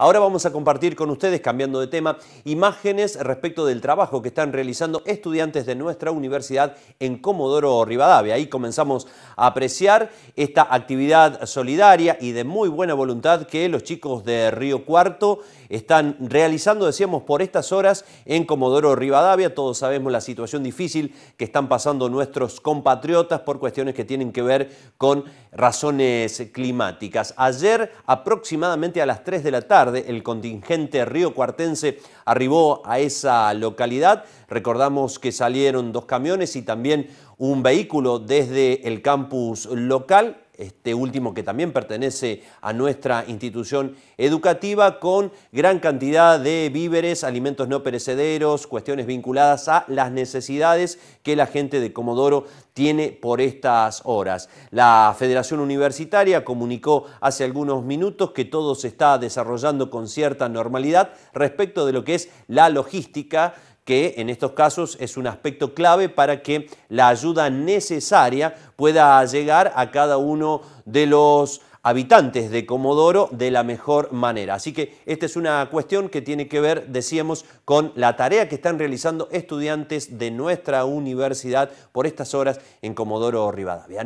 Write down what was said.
Ahora vamos a compartir con ustedes, cambiando de tema, imágenes respecto del trabajo que están realizando estudiantes de nuestra universidad en Comodoro Rivadavia. Ahí comenzamos a apreciar esta actividad solidaria y de muy buena voluntad que los chicos de Río Cuarto están realizando, decíamos, por estas horas en Comodoro Rivadavia. Todos sabemos la situación difícil que están pasando nuestros compatriotas por cuestiones que tienen que ver con razones climáticas. Ayer, aproximadamente a las 3 de la tarde, el contingente Río Cuartense arribó a esa localidad. Recordamos que salieron dos camiones y también un vehículo desde el campus local este último que también pertenece a nuestra institución educativa, con gran cantidad de víveres, alimentos no perecederos, cuestiones vinculadas a las necesidades que la gente de Comodoro tiene por estas horas. La Federación Universitaria comunicó hace algunos minutos que todo se está desarrollando con cierta normalidad respecto de lo que es la logística que en estos casos es un aspecto clave para que la ayuda necesaria pueda llegar a cada uno de los habitantes de Comodoro de la mejor manera. Así que esta es una cuestión que tiene que ver, decíamos, con la tarea que están realizando estudiantes de nuestra universidad por estas horas en Comodoro Rivadavia.